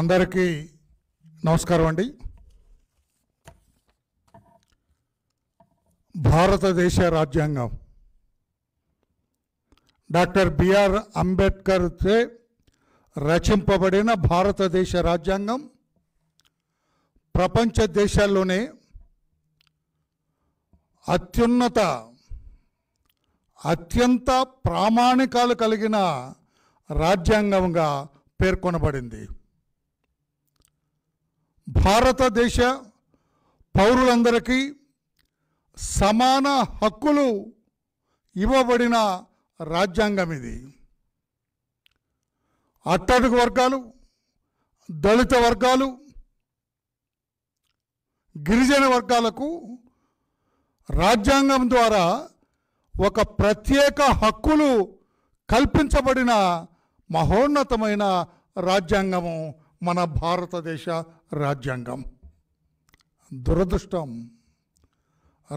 అందరికీ నమస్కారం అండి భారతదేశ రాజ్యాంగం డాక్టర్ బిఆర్ చే రచింపబడిన భారతదేశ రాజ్యాంగం ప్రపంచ దేశాల్లోనే అత్యున్నత అత్యంత ప్రామాణికాలు కలిగిన రాజ్యాంగంగా పేర్కొనబడింది భారతదేశ పౌరులందరికీ సమాన హక్కులు ఇవ్వబడిన రాజ్యాంగం ఇది అట్టడుగు వర్గాలు దళిత వర్గాలు గిరిజన వర్గాలకు రాజ్యాంగం ద్వారా ఒక ప్రత్యేక హక్కులు కల్పించబడిన మహోన్నతమైన రాజ్యాంగము మన భారతదేశ రాజ్యాంగం దురదృష్టం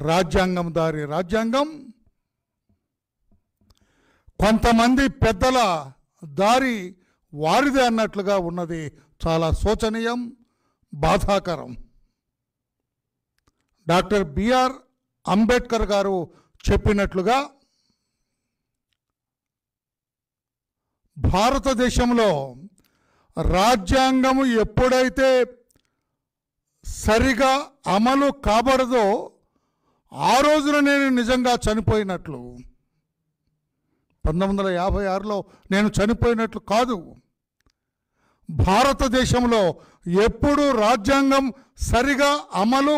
రాజ్యాంగం దారి రాజ్యాంగం కొంతమంది పెద్దల దారి వారిదే అన్నట్లుగా ఉన్నది చాలా శోచనీయం బాధాకరం డాక్టర్ బిఆర్ అంబేద్కర్ గారు చెప్పినట్లుగా భారతదేశంలో రాజ్యాంగము ఎప్పుడైతే సరిగా అమలు కాబడదో ఆ రోజున నేను నిజంగా చనిపోయినట్లు పంతొమ్మిది వందల యాభై ఆరులో నేను చనిపోయినట్లు కాదు భారతదేశంలో ఎప్పుడు రాజ్యాంగం సరిగా అమలు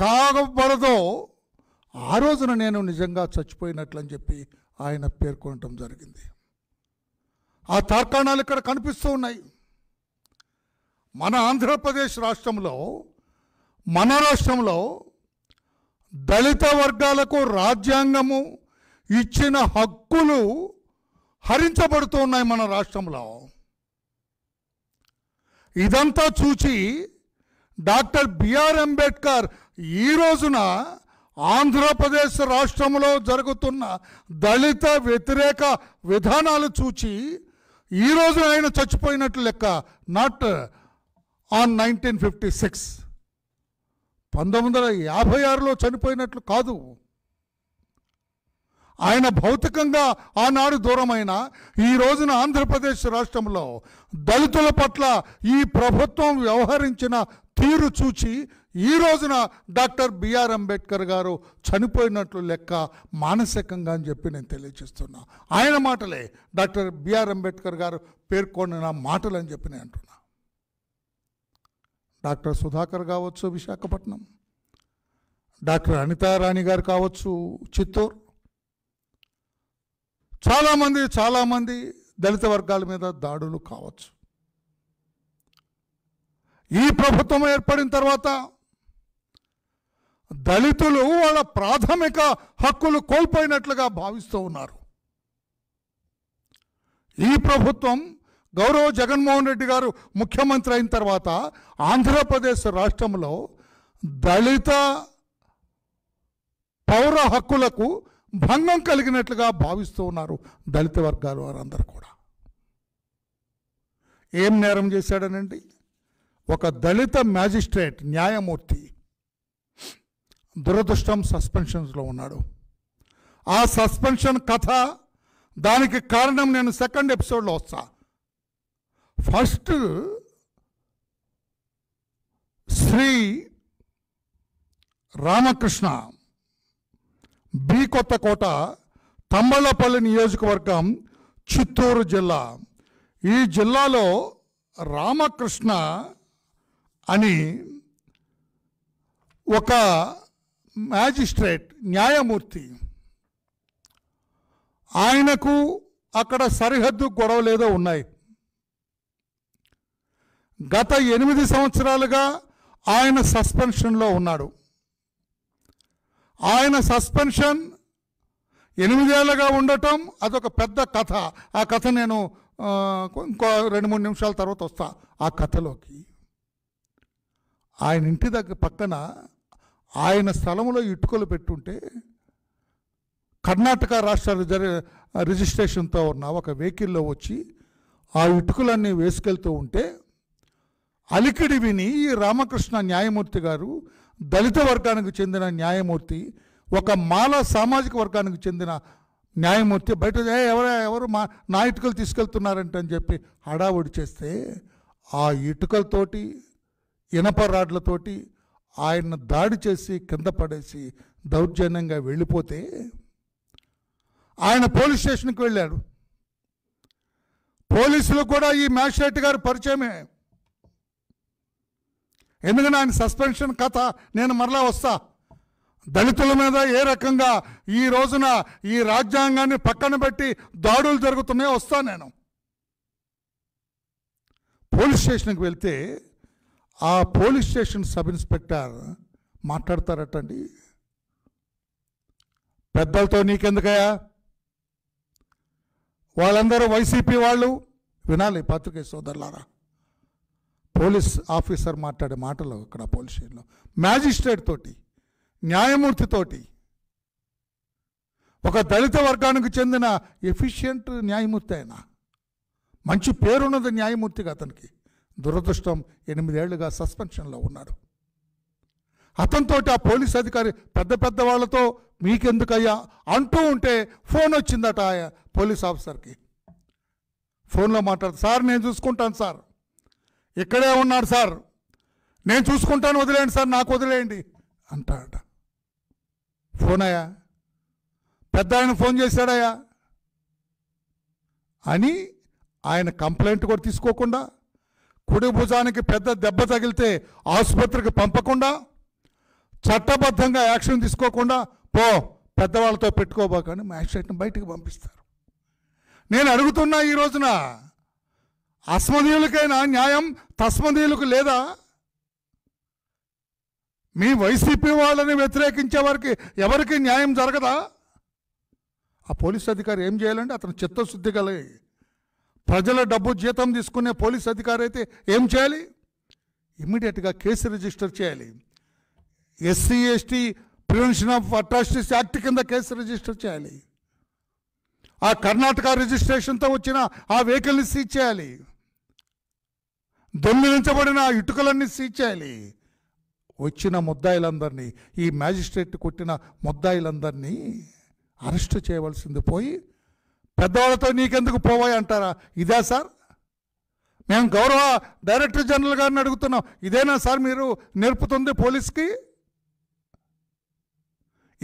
కాబడదో ఆ రోజున నేను నిజంగా చచ్చిపోయినట్లు అని చెప్పి ఆయన పేర్కొనటం జరిగింది ఆ తార్కాణాలు ఇక్కడ కనిపిస్తూ ఉన్నాయి మన ఆంధ్రప్రదేశ్ రాష్ట్రంలో మన రాష్ట్రంలో దళిత వర్గాలకు రాజ్యాంగము ఇచ్చిన హక్కులు హరించబడుతూ ఉన్నాయి మన రాష్ట్రంలో ఇదంతా చూచి డాక్టర్ బిఆర్ అంబేద్కర్ ఈ రోజున ఆంధ్రప్రదేశ్ రాష్ట్రంలో జరుగుతున్న దళిత వ్యతిరేక విధానాలు చూచి ఈ రోజు ఆయన చచ్చిపోయినట్లు లెక్క not on nineteen fifty six పంతొమ్మిది వందల యాభై ఆరులో చనిపోయినట్లు కాదు ఆయన భౌతికంగా ఆనాడు దూరమైన ఈ రోజున ఆంధ్రప్రదేశ్ రాష్ట్రంలో దళితుల పట్ల ఈ ప్రభుత్వం వ్యవహరించిన తీరు చూచి ఈ రోజున డాక్టర్ బిఆర్ అంబేద్కర్ గారు చనిపోయినట్లు లెక్క మానసికంగా అని చెప్పి నేను తెలియజేస్తున్నా ఆయన మాటలే డాక్టర్ బిఆర్ అంబేద్కర్ గారు పేర్కొన్న మాటలు అని చెప్పి నేను అంటున్నా డాక్టర్ సుధాకర్ కావచ్చు విశాఖపట్నం డాక్టర్ అనితారాణి గారు కావచ్చు చిత్తూరు చాలామంది చాలామంది దళిత వర్గాల మీద దాడులు కావచ్చు ఈ ప్రభుత్వం ఏర్పడిన తర్వాత దళితులు వాళ్ళ ప్రాథమిక హక్కులు కోల్పోయినట్లుగా భావిస్తూ ఉన్నారు ఈ ప్రభుత్వం గౌరవ జగన్మోహన్ రెడ్డి గారు ముఖ్యమంత్రి అయిన తర్వాత ఆంధ్రప్రదేశ్ రాష్ట్రంలో దళిత పౌర హక్కులకు భంగం కలిగినట్లుగా భావిస్తూ ఉన్నారు దళిత వర్గాల వారందరూ కూడా ఏం నేరం చేశాడనండి ఒక దళిత మ్యాజిస్ట్రేట్ న్యాయమూర్తి దురదృష్టం సస్పెన్షన్స్లో ఉన్నాడు ఆ సస్పెన్షన్ కథ దానికి కారణం నేను సెకండ్ ఎపిసోడ్లో వస్తా ఫస్ట్ శ్రీ రామకృష్ణ బి కొత్తకోట తమ్మళ్ళపల్లి నియోజకవర్గం చిత్తూరు జిల్లా ఈ జిల్లాలో రామకృష్ణ అని ఒక మ్యాజిస్ట్రేట్ న్యాయమూర్తి ఆయనకు అక్కడ సరిహద్దు గొడవలేదో ఉన్నాయి గత ఎనిమిది సంవత్సరాలుగా ఆయన సస్పెన్షన్లో ఉన్నాడు ఆయన సస్పెన్షన్ ఎనిమిదేళ్లుగా ఉండటం అదొక పెద్ద కథ ఆ కథ నేను ఇంకో రెండు మూడు నిమిషాల తర్వాత వస్తా ఆ కథలోకి ఆయన ఇంటి దగ్గర పక్కన ఆయన స్థలంలో ఇటుకలు పెట్టుంటే కర్ణాటక రాష్ట్ర రిజిస్ట్రేషన్తో ఉన్న ఒక వెహికల్లో వచ్చి ఆ ఇటుకలన్నీ వేసుకెళ్తూ ఉంటే అలికిడి విని ఈ రామకృష్ణ న్యాయమూర్తి గారు దళిత వర్గానికి చెందిన న్యాయమూర్తి ఒక మాల సామాజిక వర్గానికి చెందిన న్యాయమూర్తి బయట ఎవరు ఎవరు మా నా ఇటుకలు తీసుకెళ్తున్నారంట అని చెప్పి హడావుడి చేస్తే ఆ ఇటుకలతోటి ఇనప రాడ్లతోటి ఆయన దాడి చేసి కింద పడేసి దౌర్జన్యంగా వెళ్ళిపోతే ఆయన పోలీస్ స్టేషన్కి వెళ్ళాడు పోలీసులు కూడా ఈ మ్యాజిస్ట్రేట్ గారు పరిచయమే ఎందుకంటే ఆయన సస్పెన్షన్ కథ నేను మరలా వస్తా దళితుల మీద ఏ రకంగా ఈ రోజున ఈ రాజ్యాంగాన్ని పక్కన పెట్టి దాడులు జరుగుతున్నాయో వస్తా నేను పోలీస్ స్టేషన్కి వెళ్తే ఆ పోలీస్ స్టేషన్ సబ్ ఇన్స్పెక్టర్ మాట్లాడతారటండి పెద్దలతో నీకెందుకయా వాళ్ళందరూ వైసీపీ వాళ్ళు వినాలి పత్రికే సోదరులారా పోలీస్ ఆఫీసర్ మాట్లాడే మాటలు ఇక్కడ పోలీస్ స్టేషన్లో మ్యాజిస్ట్రేట్ తోటి న్యాయమూర్తితోటి ఒక దళిత వర్గానికి చెందిన ఎఫిషియంట్ న్యాయమూర్తి అయినా మంచి పేరున్నది న్యాయమూర్తిగా అతనికి దురదృష్టం ఎనిమిదేళ్లుగా సస్పెన్షన్లో ఉన్నాడు అతనితో ఆ పోలీస్ అధికారి పెద్ద పెద్ద వాళ్ళతో మీకెందుకయ్యా అంటూ ఉంటే ఫోన్ వచ్చిందట ఆ పోలీస్ ఆఫీసర్కి ఫోన్లో మాట్లాడు సార్ నేను చూసుకుంటాను సార్ ఇక్కడే ఉన్నాడు సార్ నేను చూసుకుంటాను వదిలేయండి సార్ నాకు వదిలేయండి అంటాడట ఫోన్ అయ్యా పెద్ద ఆయన ఫోన్ చేశాడయ్యా అని ఆయన కంప్లైంట్ కూడా తీసుకోకుండా కుడి భుజానికి పెద్ద దెబ్బ తగిలితే ఆసుపత్రికి పంపకుండా చట్టబద్ధంగా యాక్షన్ తీసుకోకుండా పో పెద్దవాళ్ళతో పెట్టుకోబోకని మ్యాజిస్ట్రేట్ని బయటికి పంపిస్తారు నేను అడుగుతున్నా ఈ రోజున అస్మదీయులకైనా న్యాయం తస్మదీయులకు లేదా మీ వైసీపీ వాళ్ళని వ్యతిరేకించే వారికి ఎవరికి న్యాయం జరగదా ఆ పోలీస్ అధికారి ఏం చేయాలంటే అతను చిత్తశుద్ధి కలిగి ప్రజల డబ్బు జీతం తీసుకునే పోలీస్ అధికారి అయితే ఏం చేయాలి ఇమీడియట్గా కేసు రిజిస్టర్ చేయాలి SC ST prevention of atrocities act కింద కేసు రిజిస్టర్ చేయాలి ఆ కర్ణాటక రిజిస్ట్రేషన్తో వచ్చిన ఆ వెహికల్ని సీజ్ చేయాలి దొంగిలించబడిన ఇటుకలన్నీ సీజ్ చేయాలి వచ్చిన ముద్దాయిలందరినీ ఈ మ్యాజిస్ట్రేట్ కొట్టిన ముద్దాయిలందరినీ అరెస్టు చేయవలసింది పోయి పెద్దవాళ్ళతో నీకెందుకు పోవాయి అంటారా ఇదే సార్ మేము గౌరవ డైరెక్టర్ జనరల్ గారిని అడుగుతున్నాం ఇదేనా సార్ మీరు నేర్పుతుంది పోలీస్కి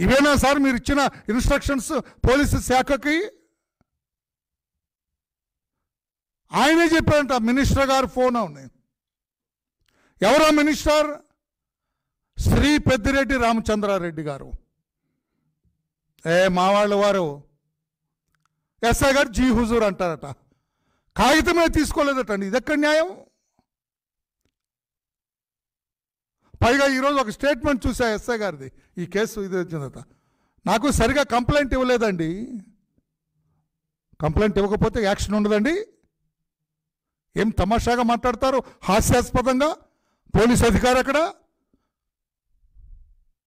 ఇవేనా సార్ మీరు ఇచ్చిన ఇన్స్ట్రక్షన్స్ పోలీసు శాఖకి ఆయనే చెప్పారంట మినిస్టర్ గారు ఫోన్ అవుని ఎవరా మినిస్టర్ శ్రీ పెద్దిరెడ్డి రామచంద్రారెడ్డి గారు ఏ మావాళ్ళ వారు ఎస్ఐ గారు జీ హుజూర్ అంటారట కాగితమే తీసుకోలేదట అండి ఇదెక్కడ న్యాయం పైగా ఈరోజు ఒక స్టేట్మెంట్ చూసా ఎస్ఐ గారిది ఈ కేసు ఇది వచ్చిందట నాకు సరిగా కంప్లైంట్ ఇవ్వలేదండి కంప్లైంట్ ఇవ్వకపోతే యాక్షన్ ఉండదండి ఏం తమాషాగా మాట్లాడతారు హాస్యాస్పదంగా పోలీస్ అధికారి అక్కడ